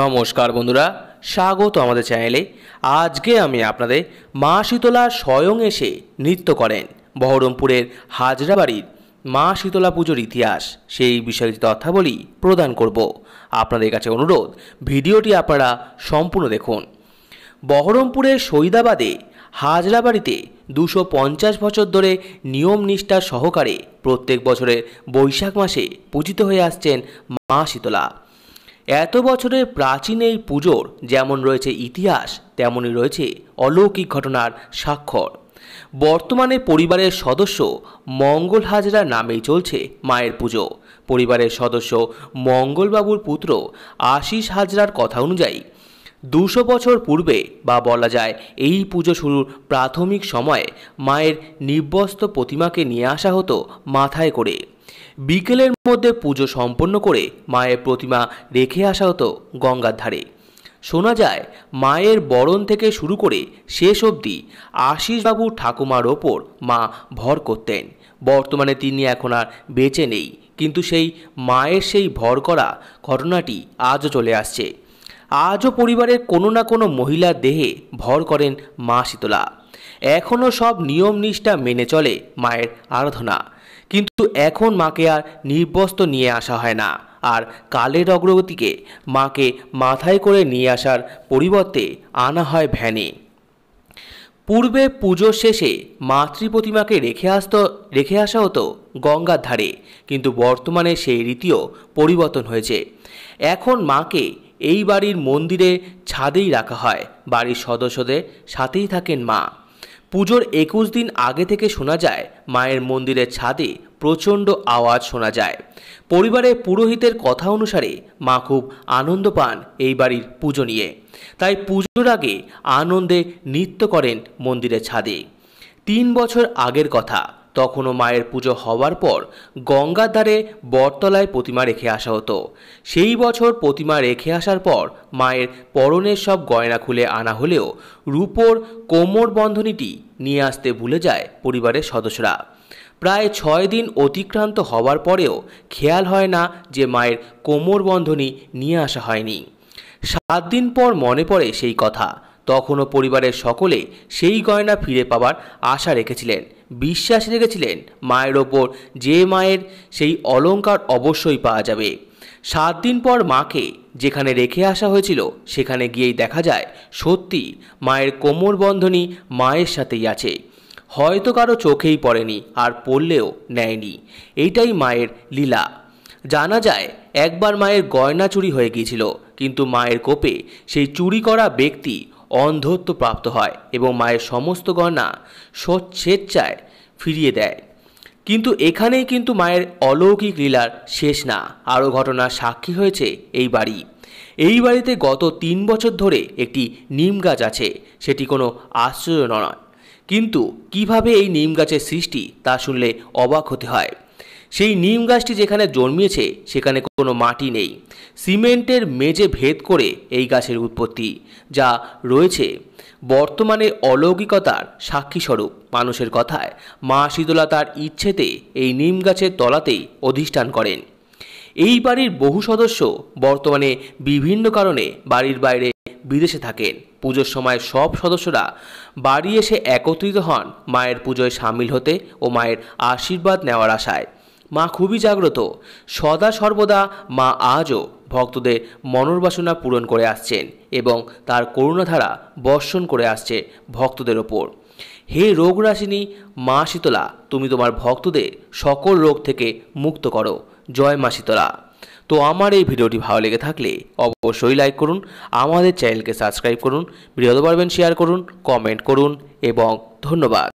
নমস্কার বন্ধুরা স্বাগত আমাদের চ্যানেলে আজকে আমি আপনাদের মা শীতলা স্বয়ং এসে নৃত্য করেন বহরমপুরের হাজরাবাড়ির মা শীতলা পুজোর ইতিহাস সেই বিষয়ে তথ্যাবলী প্রদান করব আপনাদের কাছে অনুরোধ ভিডিওটি আপনারা সম্পূর্ণ দেখুন বহরমপুরের সৈদাবাদে হাজরাবাড়িতে দুশো পঞ্চাশ বছর ধরে নিয়ম নিষ্ঠা সহকারে প্রত্যেক বছরের বৈশাখ মাসে পূজিত হয়ে আসছেন মা শীতলা এত বছরের প্রাচীন এই পুজোর যেমন রয়েছে ইতিহাস তেমনই রয়েছে অলৌকিক ঘটনার স্বাক্ষর বর্তমানে পরিবারের সদস্য মঙ্গল হাজরা নামেই চলছে মায়ের পুজো পরিবারের সদস্য মঙ্গলবাবুর পুত্র আশিস হাজরার কথা অনুযায়ী দুশো বছর পূর্বে বা বলা যায় এই পুজো শুরুর প্রাথমিক সময়ে মায়ের নিব্যস্ত প্রতিমাকে নিয়ে আসা হতো মাথায় করে বিকেলের মধ্যে পুজো সম্পন্ন করে মায়ের প্রতিমা রেখে আসা হতো গঙ্গার ধারে শোনা যায় মায়ের বরণ থেকে শুরু করে শেষ অবধি আশিসবাবু ঠাকুমার ওপর মা ভর করতেন বর্তমানে তিনি এখন আর বেঁচে নেই কিন্তু সেই মায়ের সেই ভর করা ঘটনাটি আজও চলে আসছে আজও পরিবারের কোনো না কোনো মহিলার দেহে ভর করেন মা শীতলা এখনও সব নিয়ম নিষ্ঠা মেনে চলে মায়ের আরাধনা কিন্তু এখন মাকে আর নির্বস্ত নিয়ে আসা হয় না আর কালের অগ্রগতিকে মাকে মাথায় করে নিয়ে আসার পরিবর্তে আনা হয় ভ্যানে পূর্বে পুজোর শেষে মাতৃ প্রতিমাকে রেখে আসত রেখে আসা হতো গঙ্গার ধারে কিন্তু বর্তমানে সেই রীতিও পরিবর্তন হয়েছে এখন মাকে এই বাড়ির মন্দিরে ছাদেই রাখা হয় বাড়ির সদস্যদের সাথেই থাকেন মা পুজোর একুশ দিন আগে থেকে শোনা যায় মায়ের মন্দিরের ছাদে প্রচণ্ড আওয়াজ শোনা যায় পরিবারে পুরোহিতের কথা অনুসারে মা খুব আনন্দ পান এই বাড়ির পুজো নিয়ে তাই পুজোর আগে আনন্দে নৃত্য করেন মন্দিরের ছাদে তিন বছর আগের কথা তখনও মায়ের পুজো হওয়ার পর গঙ্গার দ্বারে বটতলায় প্রতিমা রেখে আসা হতো সেই বছর প্রতিমা রেখে আসার পর মায়ের পরনের সব গয়না খুলে আনা হলেও রূপোর কোমর বন্ধনীটি নিয়ে আসতে ভুলে যায় পরিবারের সদস্যরা প্রায় ছয় দিন অতিক্রান্ত হওয়ার পরেও খেয়াল হয় না যে মায়ের কোমর বন্ধনী নিয়ে আসা হয়নি সাত দিন পর মনে পড়ে সেই কথা তখনও পরিবারের সকলে সেই গয়না ফিরে পাবার আশা রেখেছিলেন বিশ্বাস রেখেছিলেন মায়ের ওপর যে মায়ের সেই অলঙ্কার অবশ্যই পাওয়া যাবে সাত দিন পর মাকে যেখানে রেখে আসা হয়েছিল সেখানে গিয়েই দেখা যায় সত্যি মায়ের কোমর বন্ধনী মায়ের সাথেই আছে হয়তো কারো চোখেই পড়েনি আর পড়লেও নেয়নি এইটাই মায়ের লীলা জানা যায় একবার মায়ের গয়না চুরি হয়ে গিয়েছিল কিন্তু মায়ের কোপে সেই চুরি করা ব্যক্তি অন্ধত্ব প্রাপ্ত হয় এবং মায়ের সমস্ত গয়না স্বেচ্ছায় ফিরিয়ে দেয় কিন্তু এখানেই কিন্তু মায়ের অলৌকিক লীলার শেষ না আরও ঘটনার সাক্ষী হয়েছে এই বাড়ি এই বাড়িতে গত তিন বছর ধরে একটি নিম গাছ আছে সেটি কোনো আশ্চর্য নয় কিন্তু কিভাবে এই নিম গাছের সৃষ্টি তা শুনলে অবাক হতে হয় সেই নিম গাছটি যেখানে জন্মিয়েছে সেখানে কোনো মাটি নেই সিমেন্টের মেজে ভেদ করে এই গাছের উৎপত্তি যা রয়েছে বর্তমানে অলৌকিকতার সাক্ষীস্বরূপ মানুষের কথায় মা শীতলা তার ইচ্ছেতে এই নিম গাছের তলাতেই অধিষ্ঠান করেন এই বাড়ির বহু সদস্য বর্তমানে বিভিন্ন কারণে বাড়ির বাইরে বিদেশে থাকেন পুজোর সময় সব সদস্যরা বাড়ি এসে একত্রিত হন মায়ের পুজোয় সামিল হতে ও মায়ের আশীর্বাদ নেওয়ার আশায় মা খুবই জাগ্রত সদা সর্বদা মা আজও ভক্তদের মনোরবাসনা পূরণ করে আসছেন এবং তার করুণাধারা বর্ষণ করে আসছে ভক্তদের ওপর হে রোগরাসিনী মা শীতলা তুমি তোমার ভক্তদের সকল রোগ থেকে মুক্ত করো জয় মা শীতলা তো আমার এই ভিডিওটি ভালো লেগে থাকলে অবশ্যই লাইক করুন আমাদের চ্যানেলকে সাবস্ক্রাইব করুন বিরত পারবেন শেয়ার করুন কমেন্ট করুন এবং ধন্যবাদ